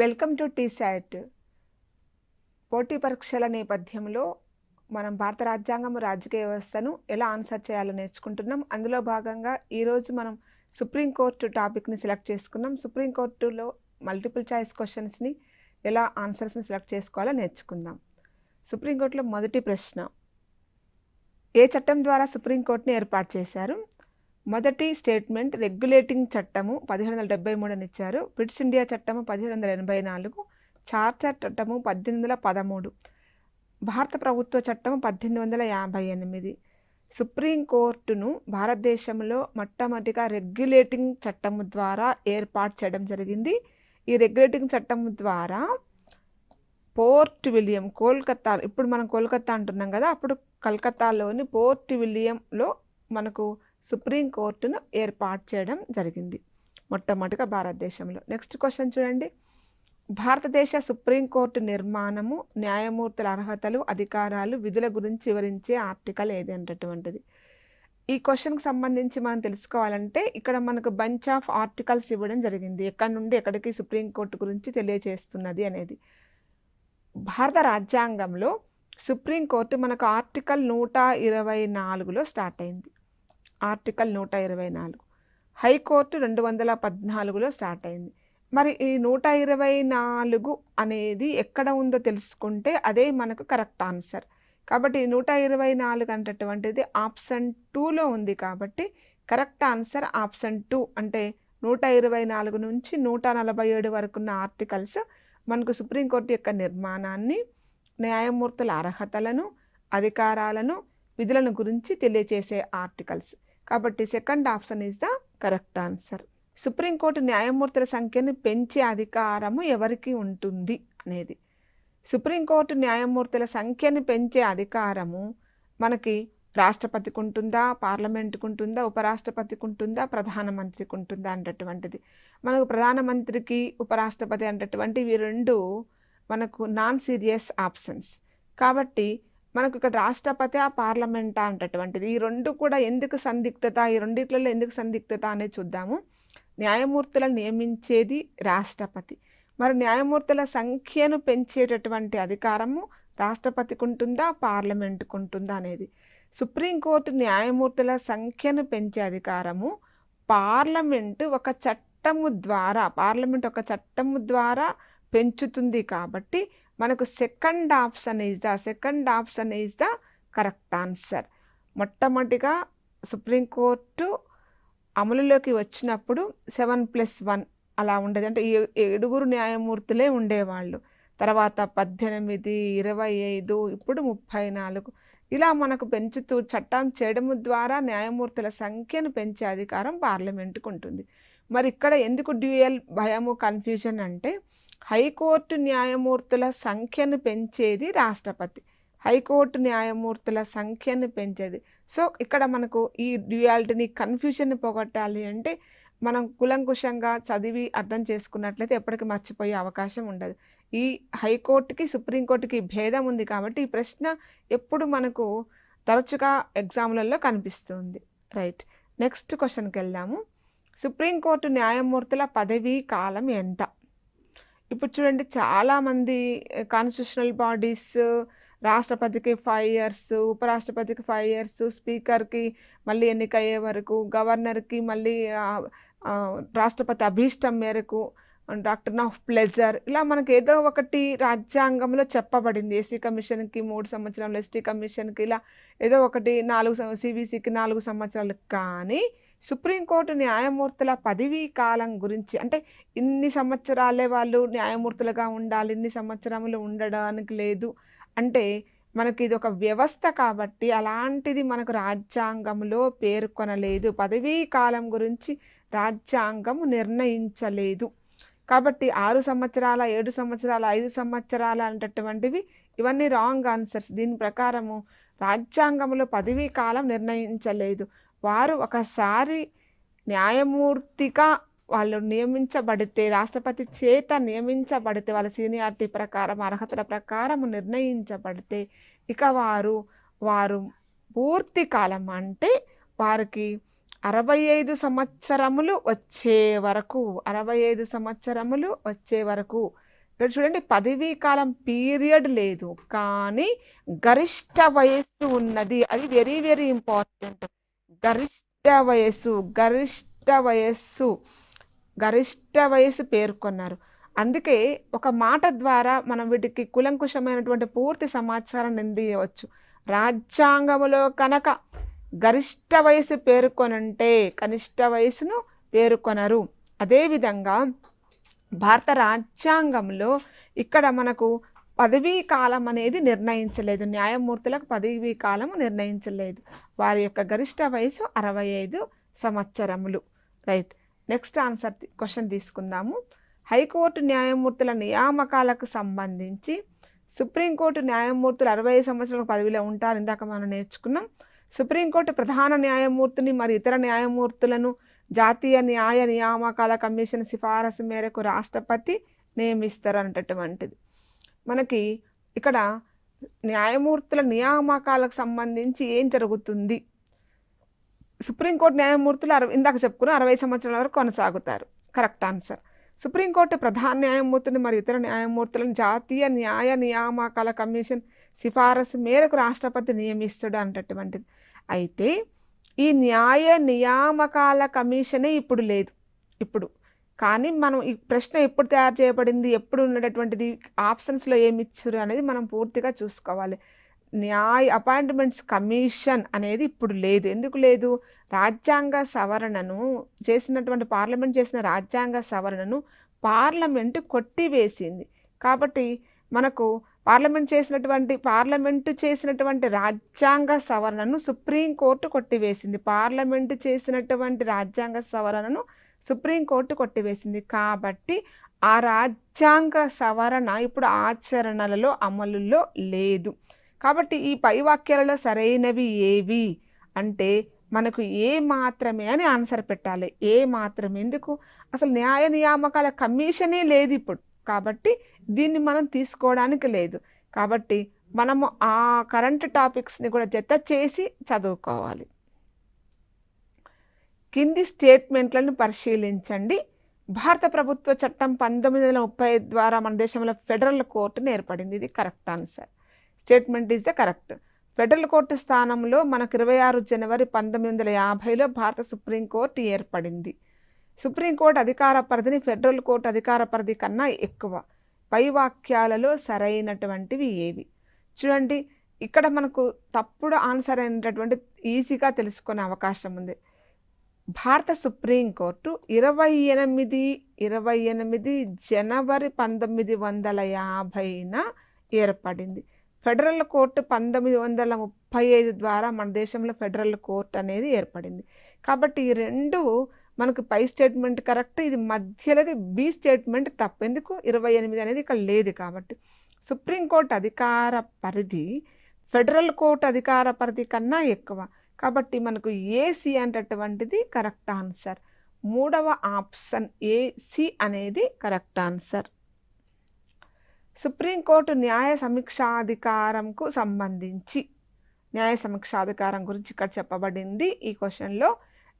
welcome to T-SAT పోటీ పరీక్షల నేపథ్యంలో మనం భారత రాజ్యాంగం రాజకీయ వ్యవస్థను ఎలా ఆన్సర్ చేయాలో నేర్చుకుంటున్నాం అందులో భాగంగా ఈరోజు మనం సుప్రీంకోర్టు టాపిక్ని సెలెక్ట్ చేసుకున్నాం సుప్రీంకోర్టులో మల్టిపుల్ చాయిస్ క్వశ్చన్స్ని ఎలా ఆన్సర్స్ని సెలెక్ట్ చేసుకోవాలో నేర్చుకుందాం సుప్రీంకోర్టులో మొదటి ప్రశ్న ఏ చట్టం ద్వారా సుప్రీంకోర్టుని ఏర్పాటు చేశారు మొదటి స్టేట్మెంట్ రెగ్యులేటింగ్ చట్టము పదిహేడు వందల డెబ్బై మూడు అని ఇచ్చారు బ్రిటిష్ ఇండియా చట్టము పదిహేడు వందల ఎనభై నాలుగు చార్టర్ చట్టము పద్దెనిమిది వందల పదమూడు భారత ప్రభుత్వ చట్టం పద్దెనిమిది వందల యాభై ఎనిమిది సుప్రీంకోర్టును భారతదేశంలో మొట్టమొదటిగా రెగ్యులేటింగ్ చట్టం ద్వారా ఏర్పాటు చేయడం జరిగింది ఈ రెగ్యులేటింగ్ చట్టం ద్వారా పోర్ట్ విలియం కోల్కత్తా ఇప్పుడు మనం కోల్కత్తా అంటున్నాం కదా అప్పుడు కలకత్తాలోని పోర్ట్ విలియంలో మనకు సుప్రీంకోర్టును ఏర్పాటు చేయడం జరిగింది మొట్టమొదటిగా భారతదేశంలో నెక్స్ట్ క్వశ్చన్ చూడండి భారతదేశ సుప్రీంకోర్టు నిర్మాణము న్యాయమూర్తుల అర్హతలు అధికారాలు విధుల గురించి వివరించే ఆర్టికల్ ఏది అనేటటువంటిది ఈ క్వశ్చన్కి సంబంధించి మనం తెలుసుకోవాలంటే ఇక్కడ మనకు బంచ్ ఆఫ్ ఆర్టికల్స్ ఇవ్వడం జరిగింది ఎక్కడి నుండి ఎక్కడికి సుప్రీంకోర్టు గురించి తెలియజేస్తున్నది అనేది భారత రాజ్యాంగంలో సుప్రీంకోర్టు మనకు ఆర్టికల్ నూట ఇరవై నాలుగులో స్టార్ట్ అయింది ఆర్టికల్ నూట ఇరవై నాలుగు హైకోర్టు రెండు వందల పద్నాలుగులో స్టార్ట్ అయింది మరి ఈ నూట ఇరవై నాలుగు అనేది ఎక్కడ ఉందో తెలుసుకుంటే అదే మనకు కరెక్ట్ ఆన్సర్ కాబట్టి నూట ఇరవై నాలుగు అంటటువంటిది ఆప్షన్ టూలో ఉంది కాబట్టి కరెక్ట్ ఆన్సర్ ఆప్షన్ టూ అంటే నూట ఇరవై నాలుగు నుంచి నూట నలభై ఏడు వరకున్న ఆర్టికల్స్ మనకు సుప్రీంకోర్టు యొక్క నిర్మాణాన్ని న్యాయమూర్తుల అర్హతలను అధికారాలను విధులను గురించి తెలియజేసే ఆర్టికల్స్ కాబట్టి second option is the correct answer Supreme Court న్యాయమూర్తుల సంఖ్యను పెంచే అధికారము ఎవరికి ఉంటుంది అనేది సుప్రీంకోర్టు న్యాయమూర్తుల సంఖ్యను పెంచే అధికారము మనకి రాష్ట్రపతికి ఉంటుందా పార్లమెంటుకు ఉంటుందా ఉపరాష్ట్రపతికి ఉంటుందా ప్రధానమంత్రికి ఉంటుందా అన్నటువంటిది మనకు ప్రధానమంత్రికి ఉపరాష్ట్రపతి అనేటటువంటి రెండు మనకు నాన్ సీరియస్ ఆప్షన్స్ కాబట్టి మనకు ఇక్కడ రాష్ట్రపతి ఆ పార్లమెంట్ అంటటువంటిది ఈ రెండు కూడా ఎందుకు సందిగ్ధత ఈ రెండిట్లలో ఎందుకు సందిగ్ధత అనేది చూద్దాము న్యాయమూర్తులను నియమించేది రాష్ట్రపతి మరి న్యాయమూర్తుల సంఖ్యను పెంచేటటువంటి అధికారము రాష్ట్రపతికి ఉంటుందా పార్లమెంటుకు ఉంటుందా అనేది సుప్రీంకోర్టు న్యాయమూర్తుల సంఖ్యను పెంచే అధికారము పార్లమెంటు ఒక చట్టము ద్వారా పార్లమెంట్ ఒక చట్టము ద్వారా పెంచుతుంది కాబట్టి మనకు second option is the second option is the correct answer మొట్టమొదటిగా సుప్రీంకోర్టు అమలులోకి వచ్చినప్పుడు సెవెన్ ప్లస్ వన్ అలా ఉండేది అంటే ఏడుగురు న్యాయమూర్తులే ఉండేవాళ్ళు తర్వాత పద్దెనిమిది ఇరవై ఐదు ఇప్పుడు ముప్పై నాలుగు ఇలా మనకు పెంచుతూ చట్టం చేయడం ద్వారా న్యాయమూర్తుల సంఖ్యను పెంచే అధికారం పార్లమెంటుకు ఉంటుంది మరి ఇక్కడ ఎందుకు డ్యూయల్ భయము కన్ఫ్యూజన్ అంటే హైకోర్టు న్యాయమూర్తుల సంఖ్యను పెంచేది రాష్ట్రపతి హైకోర్టు న్యాయమూర్తుల సంఖ్యను పెంచేది సో ఇక్కడ మనకు ఈ డ్యూయాలిటీని కన్ఫ్యూజన్ పోగొట్టాలి అంటే మనం కులంకుశంగా చదివి అర్థం చేసుకున్నట్లయితే ఎప్పటికీ మర్చిపోయే అవకాశం ఉండదు ఈ హైకోర్టుకి సుప్రీంకోర్టుకి భేదం ఉంది కాబట్టి ఈ ప్రశ్న ఎప్పుడు మనకు తరచుగా ఎగ్జాములలో కనిపిస్తుంది రైట్ నెక్స్ట్ క్వశ్చన్కి వెళ్దాము సుప్రీంకోర్టు న్యాయమూర్తుల పదవీ కాలం ఎంత ఇప్పుడు చూడండి చాలామంది కాన్స్టిట్యూషనల్ బాడీస్ రాష్ట్రపతికి ఫైవ్ ఇయర్స్ ఉపరాష్ట్రపతికి ఫైవ్ ఇయర్స్ స్పీకర్కి మళ్ళీ ఎన్నికయ్యే వరకు గవర్నర్కి మళ్ళీ రాష్ట్రపతి అభీష్టం మేరకు డాక్టర్ ఆఫ్ ప్లెజర్ ఇలా మనకు ఏదో ఒకటి రాజ్యాంగంలో చెప్పబడింది ఎస్సీ కమిషన్కి మూడు సంవత్సరాలు ఎస్టీ కమిషన్కి ఇలా ఏదో ఒకటి నాలుగు సిబిసికి నాలుగు సంవత్సరాలు కానీ సుప్రీంకోర్టు న్యాయమూర్తుల పదవీ కాలం గురించి అంటే ఇన్ని సంవత్సరాలే వాళ్ళు న్యాయమూర్తులుగా ఉండాలి ఇన్ని సంవత్సరములు ఉండడానికి లేదు అంటే మనకి ఇది ఒక వ్యవస్థ కాబట్టి అలాంటిది మనకు రాజ్యాంగంలో పేర్కొనలేదు పదవీ కాలం గురించి రాజ్యాంగం నిర్ణయించలేదు కాబట్టి ఆరు సంవత్సరాల ఏడు సంవత్సరాల ఐదు సంవత్సరాల అనేటటువంటివి ఇవన్నీ రాంగ్ ఆన్సర్స్ దీని ప్రకారము రాజ్యాంగంలో పదవీ కాలం నిర్ణయించలేదు వారు ఒకసారి న్యాయమూర్తిగా వాళ్ళు నియమించబడితే రాష్ట్రపతి చేత నియమించబడితే వాళ్ళ సీనియారిటీ ప్రకారం అర్హతల ప్రకారం నిర్ణయించబడితే ఇక వారు వారు పూర్తి కాలం అంటే వారికి అరవై ఐదు సంవత్సరములు వచ్చే వరకు అరవై ఐదు సంవత్సరములు వచ్చే వరకు ఇక్కడ చూడండి పదవీ కాలం పీరియడ్ లేదు కానీ గరిష్ట వయస్సు ఉన్నది అది వెరీ వెరీ ఇంపార్టెంట్ గరిష్ట వయస్సు గరిష్ట వయస్సు గరిష్ట వయస్సు పేర్కొన్నారు అందుకే ఒక మాట ద్వారా మనం వీటికి కులంకుశమైనటువంటి పూర్తి సమాచారం నిందియవచ్చు రాజ్యాంగములో కనుక గరిష్ట వయసు పేర్కొనంటే కనిష్ట వయసును పేర్కొనరు అదేవిధంగా భారత రాజ్యాంగంలో ఇక్కడ మనకు పదవీ కాలం అనేది నిర్ణయించలేదు న్యాయమూర్తులకు పదవీ కాలము నిర్ణయించలేదు వారి యొక్క గరిష్ట వయసు అరవై ఐదు సంవత్సరములు రైట్ నెక్స్ట్ ఆన్సర్ క్వశ్చన్ తీసుకుందాము హైకోర్టు న్యాయమూర్తుల నియామకాలకు సంబంధించి సుప్రీంకోర్టు న్యాయమూర్తులు అరవై ఐదు సంవత్సరాల పదవిలో ఉంటారు ఇందాక మనం నేర్చుకున్నాం సుప్రీంకోర్టు ప్రధాన న్యాయమూర్తిని మరియు ఇతర న్యాయమూర్తులను జాతీయ న్యాయ నియామకాల కమిషన్ సిఫారసు మేరకు రాష్ట్రపతి నియమిస్తారు అనేటటువంటిది మనకి ఇక్కడ న్యాయమూర్తుల నియామకాలకు సంబంధించి ఏం జరుగుతుంది సుప్రీంకోర్టు న్యాయమూర్తులు అరవై ఇందాక చెప్పుకున్న అరవై సంవత్సరాల వరకు కొనసాగుతారు కరెక్ట్ ఆన్సర్ సుప్రీంకోర్టు ప్రధాన న్యాయమూర్తిని మరియు ఇతర న్యాయమూర్తులను జాతీయ న్యాయ నియామకాల కమిషన్ సిఫారసు మేరకు రాష్ట్రపతి నియమిస్తాడు అనేటటువంటిది అయితే ఈ న్యాయ నియామకాల కమిషనే ఇప్పుడు లేదు ఇప్పుడు కానీ మనం ఈ ప్రశ్న ఎప్పుడు తయారు చేయబడింది ఎప్పుడు ఉన్నటువంటిది ఆప్షన్స్లో ఏమి ఇచ్చారు అనేది మనం పూర్తిగా చూసుకోవాలి న్యాయ అపాయింట్మెంట్స్ కమిషన్ అనేది ఇప్పుడు లేదు ఎందుకు లేదు రాజ్యాంగ సవరణను చేసినటువంటి పార్లమెంట్ చేసిన రాజ్యాంగ సవరణను పార్లమెంట్ కొట్టివేసింది కాబట్టి మనకు పార్లమెంట్ చేసినటువంటి పార్లమెంటు చేసినటువంటి రాజ్యాంగ సవరణను సుప్రీంకోర్టు కొట్టివేసింది పార్లమెంటు చేసినటువంటి రాజ్యాంగ సవరణను సుప్రీంకోర్టు కొట్టివేసింది కాబట్టి ఆ రాజ్యాంగ సవరణ ఇప్పుడు ఆచరణలలో అమలులో లేదు కాబట్టి ఈ పై వాక్యాలలో సరైనవి ఏవి అంటే మనకు ఏ మాత్రమే అని ఆన్సర్ పెట్టాలి ఏ మాత్రమే ఎందుకు అసలు న్యాయ నియామకాల కమిషనే లేదు ఇప్పుడు కాబట్టి దీన్ని మనం తీసుకోవడానికి లేదు కాబట్టి మనము ఆ కరెంట్ టాపిక్స్ని కూడా జత చేసి చదువుకోవాలి కింది స్టేట్మెంట్లను పరిశీలించండి భారత ప్రభుత్వ చట్టం పంతొమ్మిది వందల ముప్పై ద్వారా మన దేశంలో ఫెడరల్ కోర్టును ఏర్పడింది ఇది correct answer statement is the correct federal court స్థానంలో మనకు ఇరవై ఆరు జనవరి పంతొమ్మిది వందల యాభైలో భారత సుప్రీంకోర్టు ఏర్పడింది సుప్రీంకోర్టు అధికార పరిధిని ఫెడరల్ కోర్టు అధికార పరిధి కన్నా ఎక్కువ పై వాక్యాలలో సరైనటువంటివి ఏవి చూడండి ఇక్కడ మనకు తప్పుడు ఆన్సర్ అయినటువంటి ఈజీగా తెలుసుకునే అవకాశం ఉంది భారత సుప్రీంకోర్టు ఇరవై ఎనిమిది ఇరవై ఎనిమిది జనవరి పంతొమ్మిది వందల యాభైన ఏర్పడింది ఫెడరల్ కోర్టు పంతొమ్మిది వందల ముప్పై ఐదు ద్వారా మన దేశంలో ఫెడరల్ కోర్టు అనేది ఏర్పడింది కాబట్టి ఈ రెండు మనకు పై స్టేట్మెంట్ కరెక్ట్ ఇది మధ్యలోది బి స్టేట్మెంట్ తప్పు ఎందుకు ఇరవై ఎనిమిది అనేది ఇక్కడ లేదు కాబట్టి సుప్రీంకోర్టు అధికార పరిధి ఫెడరల్ కోర్టు అధికార పరిధి కన్నా ఎక్కువ కాబట్టి మనకు ఏసి అనేటటువంటిది కరెక్ట్ ఆన్సర్ మూడవ ఆప్షన్ ఏసి అనేది కరెక్ట్ ఆన్సర్ సుప్రీంకోర్టు న్యాయ సమీక్షాధికారంకు సంబంధించి న్యాయ సమీక్షాధికారం గురించి ఇక్కడ చెప్పబడింది ఈ క్వశ్చన్లో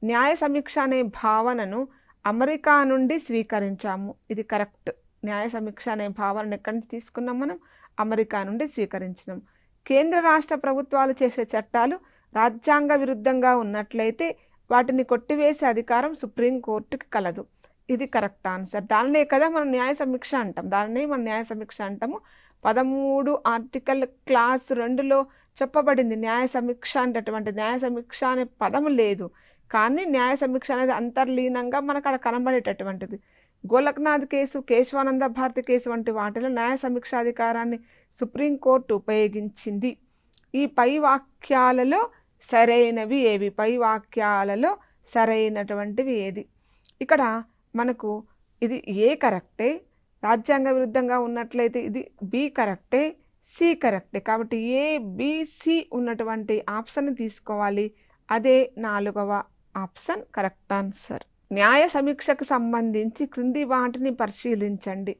న్యాయ సమీక్ష అనే భావనను అమెరికా నుండి స్వీకరించాము ఇది కరెక్ట్ న్యాయ సమీక్ష అనే భావనను ఎక్కడి నుంచి తీసుకున్నాం మనం అమెరికా నుండి స్వీకరించినాం కేంద్ర రాష్ట్ర ప్రభుత్వాలు చేసే చట్టాలు రాజ్యాంగ విరుద్ధంగా ఉన్నట్లయితే వాటిని కొట్టివేసే అధికారం సుప్రీంకోర్టుకి కలదు ఇది కరెక్ట్ ఆన్సర్ దానినే కదా మనం న్యాయ సమీక్ష అంటాం దానినే మనం న్యాయ సమీక్ష అంటాము పదమూడు ఆర్టికల్ క్లాస్ రెండులో చెప్పబడింది న్యాయ సమీక్ష అనేటటువంటి న్యాయ సమీక్ష అనే పదం లేదు కానీ న్యాయ సమీక్ష అనేది అంతర్లీనంగా మనకు అక్కడ కనబడేటటువంటిది గోలక్నాథ్ కేసు కేశవానంద భారతి కేసు వంటి వాటిలో న్యాయ సమీక్షాధికారాన్ని సుప్రీంకోర్టు ఉపయోగించింది ఈ పై వాక్యాలలో సరైనవి ఏవి పై వాక్యాలలో సరైనటువంటివి ఏది ఇక్కడ మనకు ఇది ఏ కరెక్టే రాజ్యాంగ విరుద్ధంగా ఉన్నట్లయితే ఇది బి కరెక్టే సి కరెక్టే కాబట్టి ఏ బిసి ఉన్నటువంటి ఆప్షన్ తీసుకోవాలి అదే నాలుగవ ఆప్షన్ కరెక్ట్ ఆన్సర్ న్యాయ సమీక్షకు సంబంధించి క్రింది వాటిని పరిశీలించండి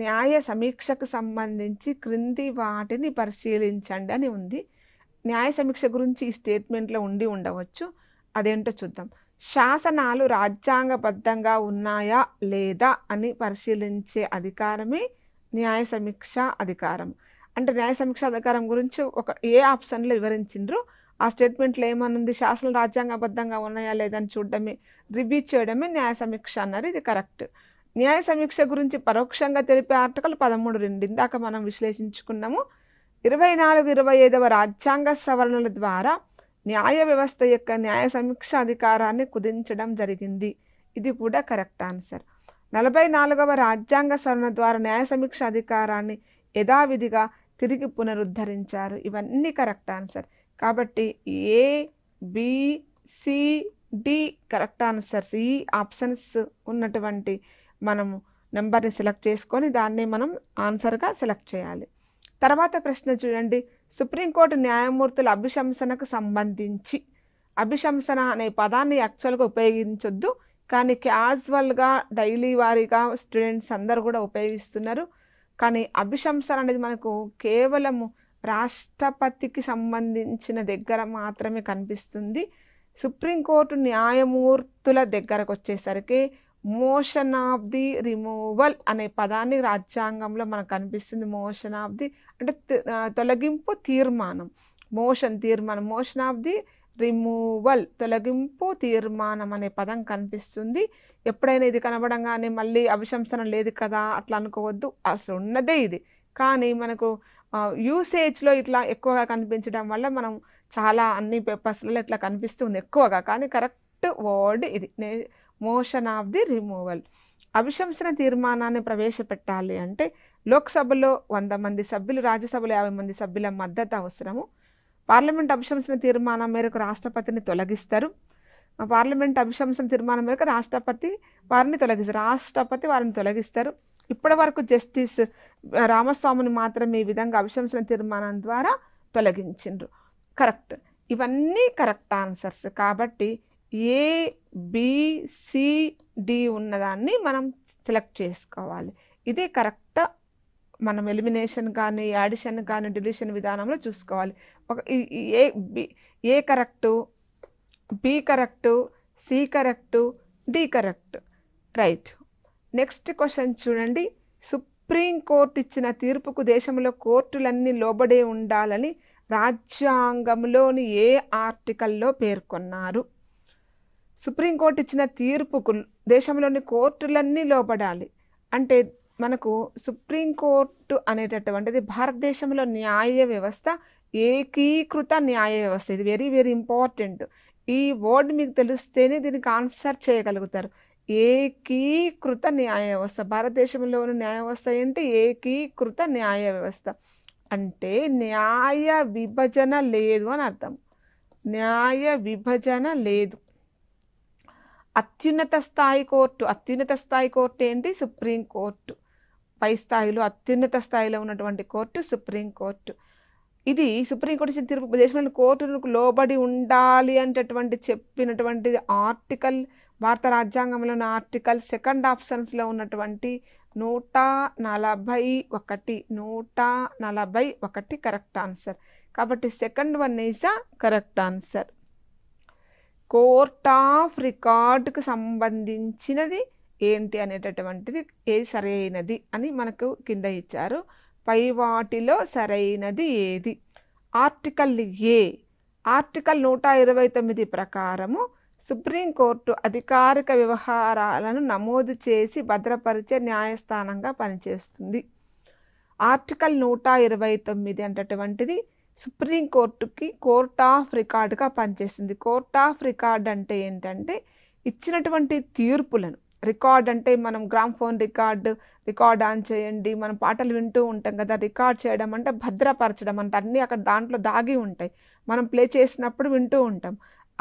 న్యాయ సమీక్షకు సంబంధించి క్రింది వాటిని పరిశీలించండి అని ఉంది న్యాయ సమీక్ష గురించి ఈ స్టేట్మెంట్లో ఉండి ఉండవచ్చు అదేంటో చూద్దాం శాసనాలు రాజ్యాంగబద్ధంగా ఉన్నాయా లేదా అని పరిశీలించే అధికారమే న్యాయ సమీక్ష అధికారం అంటే న్యాయ సమీక్ష అధికారం గురించి ఒక ఏ ఆప్షన్లో వివరించిండ్రు ఆ స్టేట్మెంట్లో ఏమనుంది శాసనాలు రాజ్యాంగబద్ధంగా ఉన్నాయా లేదని చూడడమే రివ్యూ చేయడమే న్యాయ సమీక్ష అన్నది ఇది కరెక్ట్ న్యాయ సమీక్ష గురించి పరోక్షంగా తెలిపే ఆర్టికల్ పదమూడు రెండు ఇందాక మనం విశ్లేషించుకున్నాము ఇరవై నాలుగు ఇరవై ఐదవ రాజ్యాంగ సవరణల ద్వారా న్యాయ వ్యవస్థ యొక్క న్యాయ సమీక్ష అధికారాన్ని కుదించడం జరిగింది ఇది కూడా కరెక్ట్ ఆన్సర్ నలభై నాలుగవ రాజ్యాంగ సవరణ ద్వారా న్యాయ సమీక్ష అధికారాన్ని యథావిధిగా తిరిగి పునరుద్ధరించారు ఇవన్నీ కరెక్ట్ ఆన్సర్ కాబట్టి A B C D correct answers ఈ ఆప్షన్స్ ఉన్నటువంటి మనము నెంబర్ని సెలెక్ట్ చేసుకొని దాన్ని మనం ఆన్సర్గా సెలెక్ట్ చేయాలి తర్వాత ప్రశ్న చూడండి సుప్రీంకోర్టు న్యాయమూర్తుల అభిశంసనకు సంబంధించి అభిశంసన అనే పదాన్ని యాక్చువల్గా ఉపయోగించొద్దు కానీ క్యాజువల్గా డైలీ వారీగా స్టూడెంట్స్ అందరు కూడా ఉపయోగిస్తున్నారు కానీ అభిశంసన అనేది మనకు కేవలము రాష్ట్రపతికి సంబంధించిన దగ్గర మాత్రమే కనిపిస్తుంది సుప్రీంకోర్టు న్యాయమూర్తుల దగ్గరకు వచ్చేసరికి మోషన్ ఆఫ్ ది రిమూవల్ అనే పదాన్ని రాజ్యాంగంలో మనకు కనిపిస్తుంది మోషన్ ఆఫ్ ది అంటే తొలగింపు తీర్మానం మోషన్ తీర్మానం మోషన్ ఆఫ్ ది రిమూవల్ తొలగింపు తీర్మానం అనే పదం కనిపిస్తుంది ఎప్పుడైనా ఇది కనబడంగానే మళ్ళీ అభిశంసనం లేదు కదా అట్లా అనుకోవద్దు అసలు ఉన్నదే ఇది కానీ మనకు యూసేజ్లో ఇట్లా ఎక్కువగా కనిపించడం వల్ల మనం చాలా అన్ని పేపర్స్లలో ఇట్లా కనిపిస్తుంది ఎక్కువగా కానీ కరెక్ట్ వర్డ్ ఇది మోషన్ ఆఫ్ ది రిమూవల్ అభిశంసన తీర్మానాన్ని ప్రవేశపెట్టాలి అంటే లోక్సభలో వంద మంది సభ్యులు రాజ్యసభలో యాభై మంది సభ్యుల మద్దతు అవసరము పార్లమెంట్ అభిశంసన తీర్మానం మేరకు రాష్ట్రపతిని తొలగిస్తారు పార్లమెంట్ అభిశంసన తీర్మానం మేరకు రాష్ట్రపతి వారిని తొలగిస్తారు రాష్ట్రపతి వారిని తొలగిస్తారు ఇప్పటి వరకు జస్టిస్ రామస్వామిని మాత్రం ఈ విధంగా అభిశంసన తీర్మానం ద్వారా తొలగించిండ్రు కరెక్ట్ ఇవన్నీ కరెక్ట్ ఆన్సర్స్ కాబట్టి ఏ బిసిడి ఉన్నదాన్ని మనం సెలెక్ట్ చేసుకోవాలి ఇదే కరెక్ట్ మనం ఎలిమినేషన్ కానీ యాడిషన్ కానీ డిలీషన్ విధానంలో చూసుకోవాలి ఒక A B A correct B correct C correct D correct right next question చూడండి సుప్రీంకోర్టు ఇచ్చిన తీర్పుకు దేశంలో కోర్టులన్నీ లోబడే ఉండాలని రాజ్యాంగంలోని ఏ ఆర్టికల్లో పేర్కొన్నారు సుప్రీంకోర్టు ఇచ్చిన తీర్పుకు దేశంలోని కోర్టులన్నీ లోపడాలి అంటే మనకు సుప్రీంకోర్టు అనేటటువంటిది భారతదేశంలో న్యాయ వ్యవస్థ ఏకీకృత న్యాయ వ్యవస్థ ఇది వెరీ వెరీ ఇంపార్టెంట్ ఈ వర్డ్ మీకు తెలిస్తేనే దీనికి ఆన్సర్ చేయగలుగుతారు ఏకీకృత న్యాయ వ్యవస్థ భారతదేశంలో ఉన్న న్యాయ వ్యవస్థ ఏంటి ఏకీకృత న్యాయ వ్యవస్థ అంటే న్యాయ విభజన లేదు అని అర్థం న్యాయ విభజన లేదు అత్యున్నత స్థాయి కోర్టు అత్యున్నత స్థాయి కోర్టు ఏంటి సుప్రీంకోర్టు పై స్థాయిలో అత్యున్నత స్థాయిలో ఉన్నటువంటి కోర్టు సుప్రీంకోర్టు ఇది సుప్రీంకోర్టు ఇచ్చిన తీర్పు దేశంలోని కోర్టుకు లోబడి ఉండాలి అనేటటువంటి చెప్పినటువంటి ఆర్టికల్ భారత రాజ్యాంగంలో ఉన్న ఆర్టికల్ సెకండ్ ఆప్షన్స్లో ఉన్నటువంటి నూట నలభై ఒకటి నూట నలభై ఒకటి కరెక్ట్ ఆన్సర్ కాబట్టి second one is a correct answer court of రికార్డుకు సంబంధించినది ఏంటి అనేటటువంటిది ఏది సరైనది అని మనకు కింద ఇచ్చారు పై వాటిలో సరైనది ఏది ఆర్టికల్ ఏ ఆర్టికల్ నూట ఇరవై తొమ్మిది ప్రకారము సుప్రీంకోర్టు అధికారిక వ్యవహారాలను నమోదు చేసి భద్రపరిచే న్యాయస్థానంగా పనిచేస్తుంది ఆర్టికల్ నూట ఇరవై తొమ్మిది అంటటువంటిది సుప్రీంకోర్టుకి కోర్ట్ ఆఫ్ రికార్డుగా పనిచేసింది కోర్ట్ ఆఫ్ రికార్డ్ అంటే ఏంటంటే ఇచ్చినటువంటి తీర్పులను రికార్డ్ అంటే మనం gramophone record record on చేయండి మనం పాటలు వింటూ ఉంటాం కదా రికార్డ్ చేయడం అంటే భద్రపరచడం అంటే అన్నీ అక్కడ దాంట్లో దాగి ఉంటాయి మనం ప్లే చేసినప్పుడు వింటూ ఉంటాం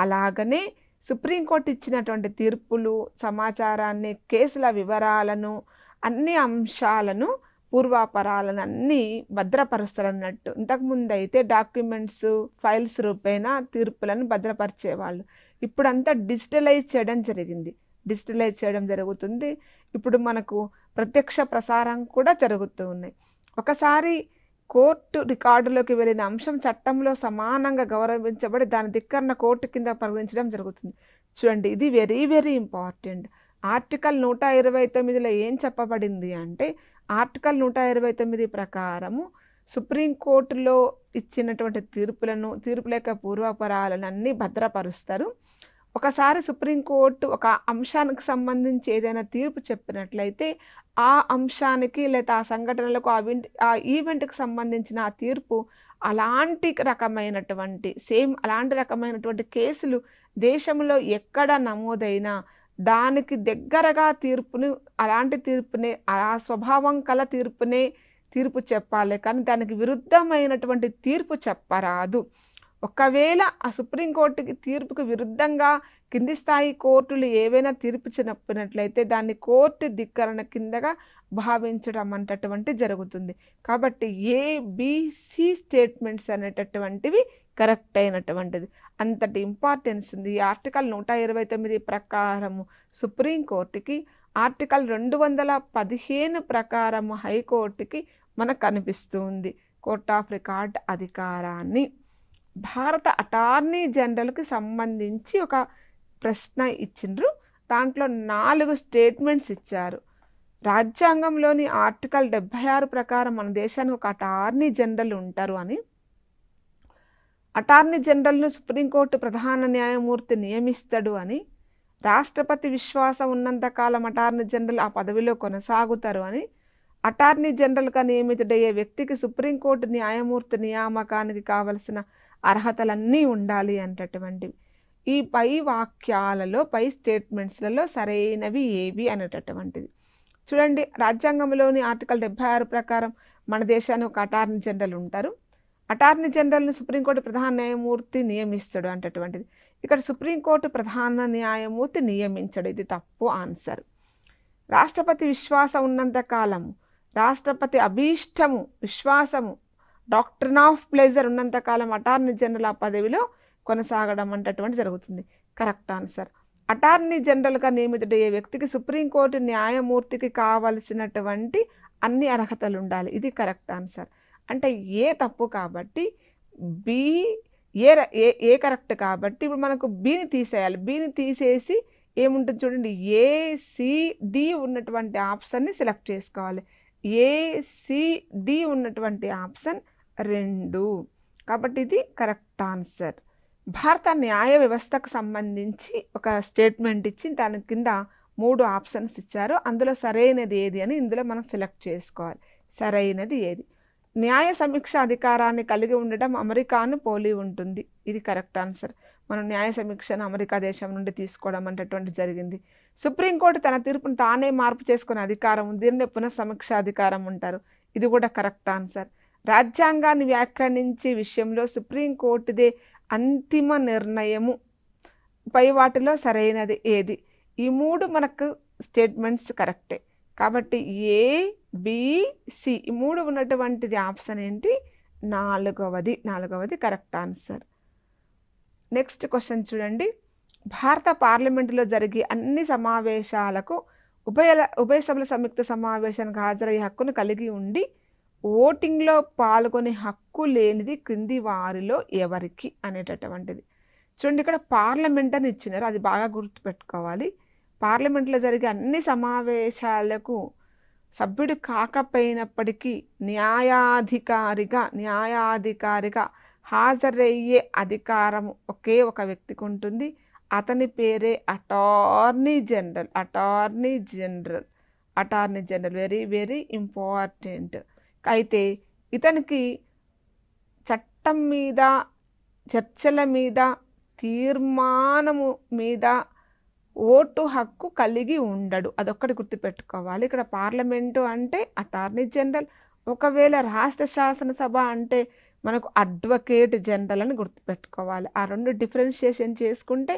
అలాగనే సుప్రీంకోర్టు ఇచ్చినటువంటి తీర్పులు సమాచారాన్ని కేసుల వివరాలను అన్ని అంశాలను పూర్వాపరాలన్నీ భద్రపరుస్తారన్నట్టు ఇంతకుముందు అయితే డాక్యుమెంట్స్ ఫైల్స్ రూపేన తీర్పులను భద్రపరిచేవాళ్ళు ఇప్పుడంతా డిజిటలైజ్ చేయడం జరిగింది డిజిటలైజ్ చేయడం జరుగుతుంది ఇప్పుడు మనకు ప్రత్యక్ష ప్రసారం కూడా జరుగుతూ ఉన్నాయి ఒకసారి కోర్టు రికార్డులోకి వెళ్ళిన అంశం చట్టంలో సమానంగా గౌరవించబడి దాని ధిక్కరణ కోర్టు కింద పరిగణించడం జరుగుతుంది చూడండి ఇది వెరీ వెరీ ఇంపార్టెంట్ ఆర్టికల్ నూట ఇరవై తొమ్మిదిలో ఏం చెప్పబడింది అంటే ఆర్టికల్ నూట ఇరవై తొమ్మిది ప్రకారము సుప్రీంకోర్టులో ఇచ్చినటువంటి తీర్పులను తీర్పుల యొక్క పూర్వపరాలను అన్నీ భద్రపరుస్తారు ఒకసారి సుప్రీంకోర్టు ఒక అంశానికి సంబంధించి ఏదైనా తీర్పు చెప్పినట్లయితే ఆ అంశానికి లేదా ఆ సంఘటనలకు ఆ ఆ ఈవెంట్కి సంబంధించిన ఆ తీర్పు అలాంటి రకమైనటువంటి సేమ్ అలాంటి రకమైనటువంటి కేసులు దేశంలో ఎక్కడ నమోదైనా దానికి దగ్గరగా తీర్పుని అలాంటి తీర్పుని ఆ స్వభావం కల తీర్పునే తీర్పు చెప్పాలి కానీ దానికి విరుద్ధమైనటువంటి తీర్పు చెప్పరాదు ఒకవేళ ఆ సుప్రీంకోర్టుకి తీర్పుకు విరుద్ధంగా కింది స్థాయి కోర్టులు ఏవైనా తీర్పు చెప్పినట్లయితే దాన్ని కోర్టు ధిక్కరణ కిందగా భావించడం అంటటువంటి జరుగుతుంది కాబట్టి ఏబిసి స్టేట్మెంట్స్ అనేటటువంటివి కరెక్ట్ అయినటువంటిది అంతటి ఇంపార్టెన్స్ ఉంది ఆర్టికల్ నూట ఇరవై తొమ్మిది ప్రకారము సుప్రీంకోర్టుకి ఆర్టికల్ రెండు వందల పదిహేను ప్రకారము హైకోర్టుకి మనకు కనిపిస్తుంది కోర్ట్ ఆఫ్ రికార్డ్ అధికారాన్ని భారత అటార్నీ జనరల్కి సంబంధించి ఒక ప్రశ్న ఇచ్చిండ్రు దాంట్లో నాలుగు స్టేట్మెంట్స్ ఇచ్చారు రాజ్యాంగంలోని ఆర్టికల్ డెబ్భై ఆరు ప్రకారం మన దేశానికి ఒక అటార్నీ జనరల్ ఉంటారు అని అటార్నీ జనరల్ను సుప్రీంకోర్టు ప్రధాన న్యాయమూర్తి నియమిస్తాడు అని రాష్ట్రపతి విశ్వాసం ఉన్నంతకాలం అటార్నీ జనరల్ ఆ పదవిలో కొనసాగుతారు అని అటార్నీ జనరల్గా నియమితుడయ్యే వ్యక్తికి సుప్రీంకోర్టు న్యాయమూర్తి నియామకానికి కావలసిన అర్హతలన్నీ ఉండాలి అనేటటువంటివి ఈ పై వాక్యాలలో పై స్టేట్మెంట్స్లలో సరైనవి ఏవి అనేటటువంటిది చూడండి రాజ్యాంగంలోని ఆర్టికల్ డెబ్బై ఆరు ప్రకారం మన దేశాన్ని ఒక అటార్నీ జనరల్ ఉంటారు అటార్నీ జనరల్ని సుప్రీంకోర్టు ప్రధాన న్యాయమూర్తి నియమిస్తాడు అంటటువంటిది ఇక్కడ సుప్రీంకోర్టు ప్రధాన న్యాయమూర్తి నియమించడు ఇది తప్పు ఆన్సర్ రాష్ట్రపతి విశ్వాసం ఉన్నంతకాలం రాష్ట్రపతి అభీష్టము విశ్వాసము డాక్టర్న్ ఆఫ్ ప్లేజర్ ఉన్నంతకాలం అటార్నీ జనరల్ ఆ పదవిలో కొనసాగడం అంటటువంటి జరుగుతుంది కరెక్ట్ ఆన్సర్ అటార్నీ జనరల్గా నియమితుడయ్యే వ్యక్తికి సుప్రీంకోర్టు న్యాయమూర్తికి కావలసినటువంటి అన్ని అర్హతలు ఉండాలి ఇది కరెక్ట్ ఆన్సర్ అంటే ఏ తప్పు కాబట్టి బి ఏ ఏ ఏ కరెక్ట్ కాబట్టి ఇప్పుడు మనకు బీని తీసేయాలి బీని తీసేసి ఏముంటుంది చూడండి ఏసిడి ఉన్నటువంటి ఆప్షన్ని సెలెక్ట్ చేసుకోవాలి ఏసిడి ఉన్నటువంటి ఆప్షన్ రెండు కాబట్టి ఇది కరెక్ట్ ఆన్సర్ భారత న్యాయ వ్యవస్థకు సంబంధించి ఒక స్టేట్మెంట్ ఇచ్చి దాని కింద మూడు ఆప్షన్స్ ఇచ్చారు అందులో సరైనది ఏది అని ఇందులో మనం సెలెక్ట్ చేసుకోవాలి సరైనది ఏది న్యాయ సమీక్ష అధికారాన్ని కలిగి ఉండటం అమెరికాను పోలి ఉంటుంది ఇది కరెక్ట్ ఆన్సర్ మనం న్యాయ సమీక్షను అమెరికా దేశం నుండి తీసుకోవడం అనేటువంటి జరిగింది సుప్రీంకోర్టు తన తీర్పును తానే మార్పు చేసుకునే అధికారం దీన్ని పునఃసమీక్ష అధికారం అంటారు ఇది కూడా కరెక్ట్ ఆన్సర్ రాజ్యాంగాన్ని వ్యాఖ్యానించే విషయంలో సుప్రీంకోర్టుదే అంతిమ నిర్ణయము పై వాటిలో సరైనది ఏది ఈ మూడు మనకు స్టేట్మెంట్స్ కరెక్టే కాబట్టి ఏ బీసీ ఈ మూడు ఉన్నటువంటిది ఆప్షన్ ఏంటి నాలుగవది నాలుగవది కరెక్ట్ ఆన్సర్ నెక్స్ట్ క్వశ్చన్ చూడండి భారత పార్లమెంటులో జరిగే అన్ని సమావేశాలకు ఉభయ ఉభయ సభల సంయుక్త సమావేశానికి హాజరయ్యే హక్కును కలిగి ఉండి ఓటింగ్లో పాల్గొనే హక్కు లేనిది క్రింది వారిలో ఎవరికి అనేటటువంటిది చూడండి ఇక్కడ పార్లమెంట్ అని ఇచ్చినారు అది బాగా గుర్తుపెట్టుకోవాలి పార్లమెంట్లో జరిగే అన్ని సమావేశాలకు సభ్యుడు కాకపోయినప్పటికీ న్యాయాధికారిగా న్యాయాధికారిగా హాజరయ్యే అధికారం ఒకే ఒక వ్యక్తికి ఉంటుంది అతని పేరే Attorney General Attorney General Attorney General very very important అయితే ఇతనికి చట్టం మీద చర్చల మీద తీర్మానము మీద ఓటు హక్కు కలిగి ఉండడు అదొక్కటి గుర్తుపెట్టుకోవాలి ఇక్కడ పార్లమెంటు అంటే అటార్నీ జనరల్ ఒకవేళ రాష్ట్ర శాసనసభ అంటే మనకు అడ్వకేట్ జనరల్ అని గుర్తుపెట్టుకోవాలి ఆ రెండు డిఫరెన్షియేషన్ చేసుకుంటే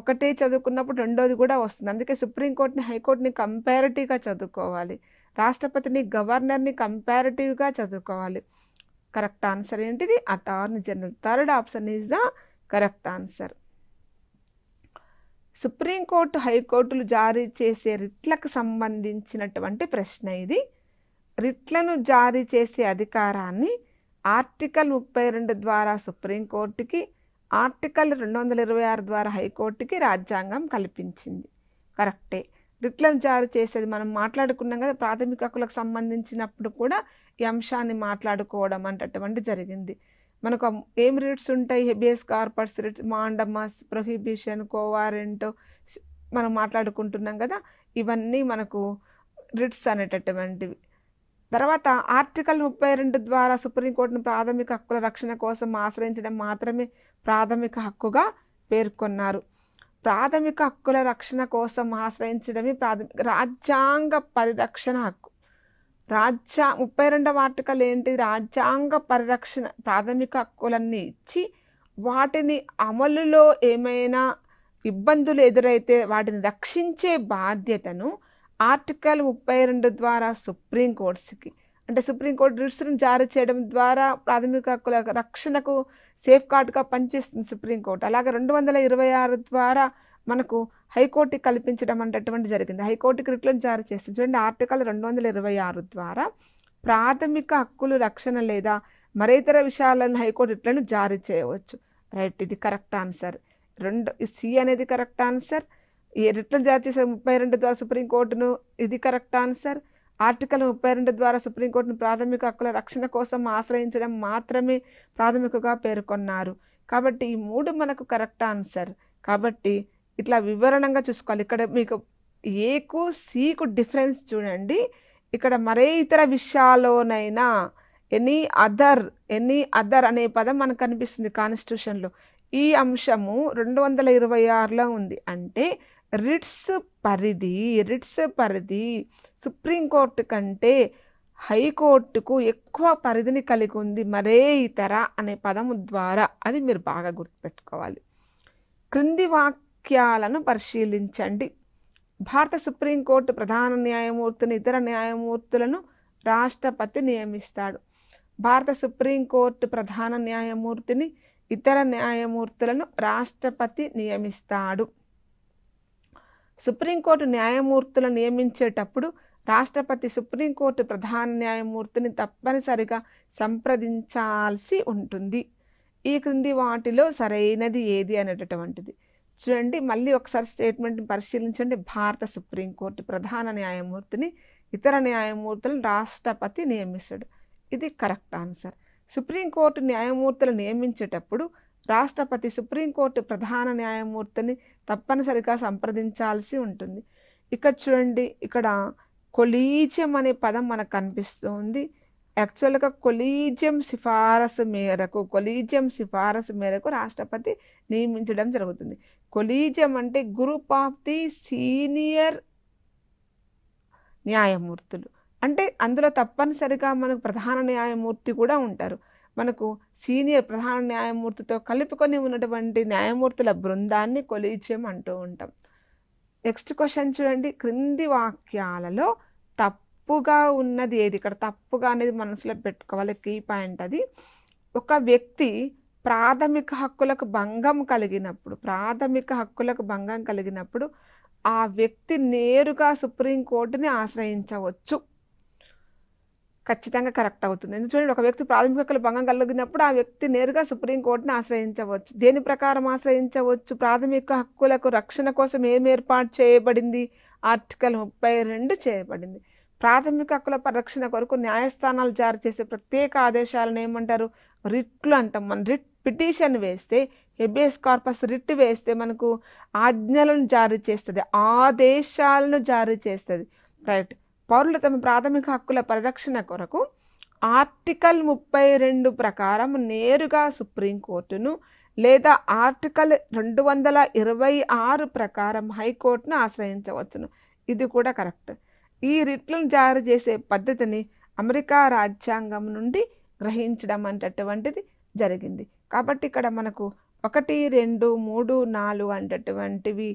ఒకటే చదువుకున్నప్పుడు రెండోది కూడా వస్తుంది అందుకే సుప్రీంకోర్టుని హైకోర్టుని కంపారిటివ్గా చదువుకోవాలి రాష్ట్రపతిని గవర్నర్ని కంపారిటివ్గా చదువుకోవాలి కరెక్ట్ ఆన్సర్ ఏంటిది attorney general third option is the correct answer supreme court హైకోర్టులు జారీ చేసే రిట్లకు సంబంధించినటువంటి ప్రశ్న ఇది రిట్లను జారీ చేసే అధికారాన్ని ఆర్టికల్ ముప్పై రెండు ద్వారా సుప్రీంకోర్టుకి ఆర్టికల్ రెండు వందల ఇరవై ఆరు ద్వారా హైకోర్టుకి రాజ్యాంగం కల్పించింది కరెక్టే రిట్లను జారీ చేసేది మనం మాట్లాడుకున్నాం కదా ప్రాథమిక హక్కులకు సంబంధించినప్పుడు కూడా ఈ అంశాన్ని మాట్లాడుకోవడం అంటటువంటి జరిగింది మనకు ఏం రిట్స్ ఉంటాయి habeas corpus writs mandamus prohibition quo warranto మనం మాట్లాడుకుంటున్నాం కదా ఇవన్నీ మనకు రిట్స్ అనేటటువంటివి తర్వాత ఆర్టికల్ ముప్పై రెండు ద్వారా సుప్రీంకోర్టును ప్రాథమిక హక్కుల రక్షణ కోసం ఆశ్రయించడం మాత్రమే ప్రాథమిక హక్కుగా పేర్కొన్నారు ప్రాథమిక హక్కుల రక్షణ కోసం ఆశ్రయించడమే ప్రాథమిక రాజ్యాంగ పరిరక్షణ హక్కు రాజ్యా ముప్పై రెండవ ఆర్టికల్ ఏంటి రాజ్యాంగ పరిరక్షణ ప్రాథమిక హక్కులన్నీ ఇచ్చి వాటిని అమలులో ఏమైనా ఇబ్బందులు ఎదురైతే వాటిని రక్షించే బాధ్యతను ఆర్టికల్ ముప్పై రెండు ద్వారా సుప్రీంకోర్ట్స్కి అంటే సుప్రీంకోర్టు రిట్స్ను జారీ చేయడం ద్వారా ప్రాథమిక హక్కుల రక్షణకు సేఫ్ గార్డ్గా పనిచేస్తుంది సుప్రీంకోర్టు అలాగే రెండు వందల ఇరవై ఆరు ద్వారా మనకు హైకోర్టు కల్పించడం అనేటటువంటి జరిగింది హైకోర్టుకి రిట్లను జారీ చేస్తుంది చూడండి ఆర్టికల్ రెండు వందల ఇరవై ఆరు ద్వారా ప్రాథమిక హక్కులు రక్షణ లేదా మరేతర విషయాలను హైకోర్టు రిట్లను జారీ చేయవచ్చు రైట్ ఇది కరెక్ట్ ఆన్సర్ రెండు సి అనేది కరెక్ట్ ఆన్సర్ ఈ రిట్లను జారీ చేసే ముప్పై రెండు ద్వారా సుప్రీంకోర్టును ఇది కరెక్ట్ ఆన్సర్ ఆర్టికల్ ముప్పై రెండు ద్వారా సుప్రీంకోర్టును ప్రాథమిక హక్కుల రక్షణ కోసం ఆశ్రయించడం మాత్రమే ప్రాథమికగా పేర్కొన్నారు కాబట్టి ఈ మూడు మనకు కరెక్ట్ ఆన్సర్ కాబట్టి ఇట్లా వివరణంగా చూసుకోవాలి ఇక్కడ మీకు ఏకు సీకు డిఫరెన్స్ చూడండి ఇక్కడ మరే ఇతర విషయాల్లోనైనా ఎనీ అదర్ ఎనీ అదర్ అనే పదం మనకు కనిపిస్తుంది కాన్స్టిట్యూషన్లో ఈ అంశము రెండు వందల ఇరవై ఆరులో ఉంది అంటే రిట్స్ పరిధి రిట్స్ పరిధి సుప్రీంకోర్టు కంటే హైకోర్టుకు ఎక్కువ పరిధిని కలిగి ఉంది మరే ఇతర అనే పదము ద్వారా అది మీరు బాగా గుర్తుపెట్టుకోవాలి క్రింది వాక్ వాక్యాలను పరిశీలించండి భారత సుప్రీంకోర్టు ప్రధాన న్యాయమూర్తిని ఇతర న్యాయమూర్తులను రాష్ట్రపతి నియమిస్తాడు భారత సుప్రీంకోర్టు ప్రధాన న్యాయమూర్తిని ఇతర న్యాయమూర్తులను రాష్ట్రపతి నియమిస్తాడు సుప్రీంకోర్టు న్యాయమూర్తులను నియమించేటప్పుడు రాష్ట్రపతి సుప్రీంకోర్టు ప్రధాన న్యాయమూర్తిని తప్పనిసరిగా సంప్రదించాల్సి ఉంటుంది ఈ క్రింది వాటిలో సరైనది ఏది అనేటటువంటిది చూడండి మళ్ళీ ఒకసారి స్టేట్మెంట్ పరిశీలించండి భారత సుప్రీంకోర్టు ప్రధాన న్యాయమూర్తిని ఇతర న్యాయమూర్తులను రాష్ట్రపతి నియమిస్తాడు ఇది కరెక్ట్ ఆన్సర్ సుప్రీంకోర్టు న్యాయమూర్తులు నియమించేటప్పుడు రాష్ట్రపతి సుప్రీంకోర్టు ప్రధాన న్యాయమూర్తిని తప్పనిసరిగా సంప్రదించాల్సి ఉంటుంది ఇక్కడ చూడండి ఇక్కడ కొలీజియం అనే పదం మనకు కనిపిస్తుంది యాక్చువల్గా కొలీజియం సిఫారసు మేరకు కొలీజియం సిఫారసు మేరకు రాష్ట్రపతి నియమించడం జరుగుతుంది కొలీజియం అంటే గ్రూప్ ఆఫ్ ది సీనియర్ న్యాయమూర్తులు అంటే అందులో తప్పనిసరిగా మనకు ప్రధాన న్యాయమూర్తి కూడా ఉంటారు మనకు సీనియర్ ప్రధాన న్యాయమూర్తితో కలుపుకొని ఉన్నటువంటి న్యాయమూర్తుల బృందాన్ని కొలీజియం అంటూ ఉంటాం నెక్స్ట్ క్వశ్చన్ చూడండి క్రింది వాక్యాలలో తప్పుగా ఉన్నది ఏది ఇక్కడ తప్పుగా అనేది మనసులో పెట్టుకోవాలి కీ పాయింట్ అది ఒక వ్యక్తి ప్రాథమిక హక్కులకు భంగం కలిగినప్పుడు ప్రాథమిక హక్కులకు భంగం కలిగినప్పుడు ఆ వ్యక్తి నేరుగా సుప్రీంకోర్టుని ఆశ్రయించవచ్చు ఖచ్చితంగా కరెక్ట్ అవుతుంది ఎందుకంటే చూడండి ఒక వ్యక్తి ప్రాథమిక హక్కులు భంగం కలిగినప్పుడు ఆ వ్యక్తి నేరుగా సుప్రీంకోర్టుని ఆశ్రయించవచ్చు దేని ప్రకారం ఆశ్రయించవచ్చు ప్రాథమిక హక్కులకు రక్షణ కోసం ఏం ఏర్పాటు చేయబడింది ఆర్టికల్ ముప్పై రెండు చేయబడింది ప్రాథమిక హక్కుల పరిరక్షణ కొరకు న్యాయస్థానాలు జారీ చేసే ప్రత్యేక ఆదేశాలను ఏమంటారు రిట్లు అంటాం మనం రిట్ పిటిషన్ వేస్తే హెబియస్ కార్పస్ రిట్ వేస్తే మనకు ఆజ్ఞలను జారీ చేస్తుంది ఆదేశాలను జారీ చేస్తుంది రైట్ పౌరులు తమ ప్రాథమిక హక్కుల పరిరక్షణ కొరకు ఆర్టికల్ ముప్పై రెండు ప్రకారం నేరుగా సుప్రీంకోర్టును లేదా ఆర్టికల్ రెండు వందల ఇరవై ఆరు ప్రకారం హైకోర్టును ఆశ్రయించవచ్చును ఇది కూడా కరెక్ట్ ఈ రిట్లను జారీ చేసే పద్ధతిని అమెరికా రాజ్యాంగం నుండి గ్రహించడం అనేటటువంటిది జరిగింది కాబట్టి ఇక్కడ మనకు ఒకటి రెండు మూడు నాలుగు అనేటటువంటివి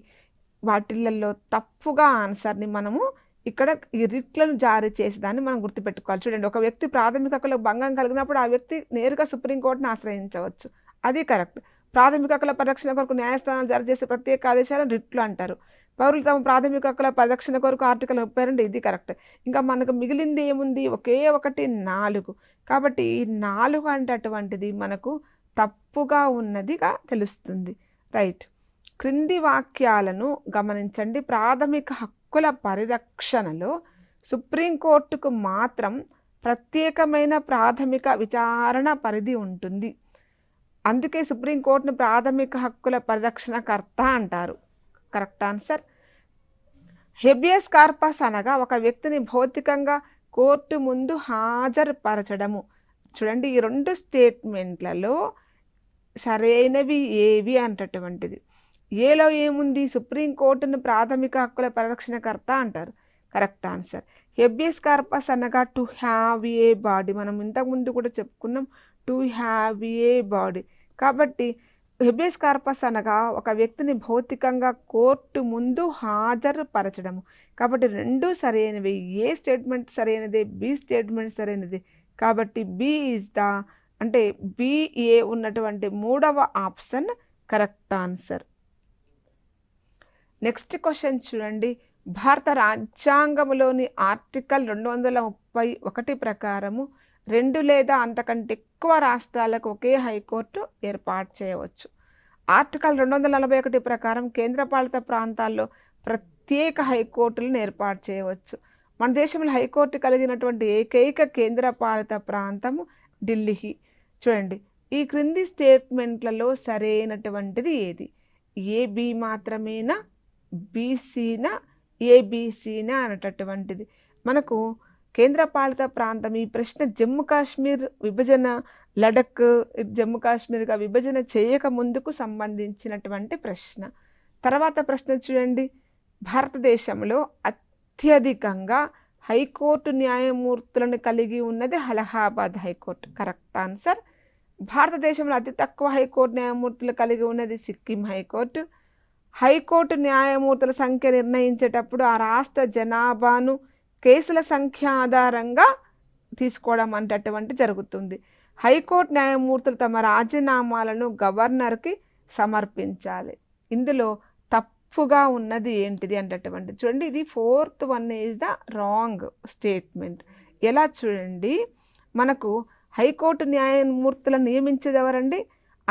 వాటిలలో తప్పుగా ఆన్సర్ని మనము ఇక్కడ ఈ రిట్లను జారీ చేసేదాన్ని మనం గుర్తుపెట్టుకోవాలి చూడండి ఒక వ్యక్తి ప్రాథమిక హక్కుల భంగం కలిగినప్పుడు ఆ వ్యక్తి నేరుగా సుప్రీంకోర్టును ఆశ్రయించవచ్చు అది కరెక్ట్ ప్రాథమిక హక్కుల పరిరక్షణ కొరకు న్యాయస్థానాలు జారీ చేసే ప్రత్యేక ఆదేశాలను రిట్లు అంటారు పౌరులు తమ ప్రాథమిక హక్కుల పరిరక్షణ కొరకు ఆర్టికల్ ముప్పై రెండు ఇది కరెక్ట్ ఇంకా మనకు మిగిలింది ఏముంది ఒకే ఒకటి నాలుగు కాబట్టి ఈ నాలుగు అంటే అటువంటిది మనకు తప్పుగా ఉన్నదిగా తెలుస్తుంది రైట్ క్రింది వాక్యాలను గమనించండి ప్రాథమిక హక్కుల పరిరక్షణలో సుప్రీంకోర్టుకు మాత్రం ప్రత్యేకమైన ప్రాథమిక విచారణ పరిధి ఉంటుంది అందుకే సుప్రీంకోర్టును ప్రాథమిక హక్కుల పరిరక్షణకర్త అంటారు కరెక్ట్ ఆన్సర్ హెబియస్ కార్పస్ అనగా ఒక వ్యక్తిని భౌతికంగా కోర్టు ముందు హాజరుపరచడము చూడండి ఈ రెండు స్టేట్మెంట్లలో సరైనవి ఏవి అంటటువంటిది ఏలో ఏముంది సుప్రీంకోర్టును ప్రాథమిక హక్కుల పరిరక్షణకర్త అంటారు కరెక్ట్ ఆన్సర్ హెబియస్ కార్పస్ అనగా టు హ్యావ్ ఏ బాడీ మనం ఇంతకుముందు కూడా చెప్పుకున్నాం టు హ్యావ్ ఏ బాడీ కాబట్టి హెబియస్ కార్పస్ అనగా ఒక వ్యక్తిని భౌతికంగా కోర్టు ముందు హాజరుపరచడము కాబట్టి రెండు సరైనవి ఏ స్టేట్మెంట్ సరైనదే బి స్టేట్మెంట్ సరైనది కాబట్టి బి ఈజ్ ద అంటే బిఏ ఉన్నటువంటి మూడవ option correct answer next question చూడండి భారత రాజ్యాంగంలోని ఆర్టికల్ రెండు వందల ముప్పై ఒకటి ప్రకారము రెండు లేదా అంతకంటే ఎక్కువ రాష్ట్రాలకు ఒకే హైకోర్టు ఏర్పాటు చేయవచ్చు ఆర్టికల్ రెండు వందల నలభై ఒకటి ప్రకారం కేంద్రపాలిత ప్రాంతాల్లో ప్రత్యేక హైకోర్టులను ఏర్పాటు చేయవచ్చు మన దేశంలో హైకోర్టు కలిగినటువంటి ఏకైక కేంద్ర పాలిత ప్రాంతము ఢిల్లీ చూడండి ఈ క్రింది స్టేట్మెంట్లలో సరైనటువంటిది ఏది ఏబీ మాత్రమేనా బీసీనా ఏబీసీనా అనేటటువంటిది మనకు కేంద్రపాలిత ప్రాంతం ఈ ప్రశ్న జమ్మూ కాశ్మీర్ విభజన లడక్ జమ్మూ కాశ్మీర్గా విభజన చేయక ముందుకు సంబంధించినటువంటి ప్రశ్న తర్వాత ప్రశ్న చూడండి భారతదేశంలో అత్య అత్యధికంగా హైకోర్టు న్యాయమూర్తులను కలిగి ఉన్నది అలహాబాద్ హైకోర్టు కరెక్ట్ ఆన్సర్ భారతదేశంలో అతి తక్కువ హైకోర్టు న్యాయమూర్తులు కలిగి ఉన్నది సిక్కిం హైకోర్టు హైకోర్టు న్యాయమూర్తుల సంఖ్య నిర్ణయించేటప్పుడు ఆ రాష్ట్ర జనాభాను కేసుల సంఖ్య ఆధారంగా తీసుకోవడం అంటటువంటి జరుగుతుంది హైకోర్టు న్యాయమూర్తులు తమ రాజీనామాలను గవర్నర్కి సమర్పించాలి ఇందులో తప్పుగా ఉన్నది ఏంటిది అంటటువంటిది చూడండి ఇది fourth one is the wrong statement ఎలా చూడండి మనకు హైకోర్టు న్యాయమూర్తులను నియమించేది ఎవరండి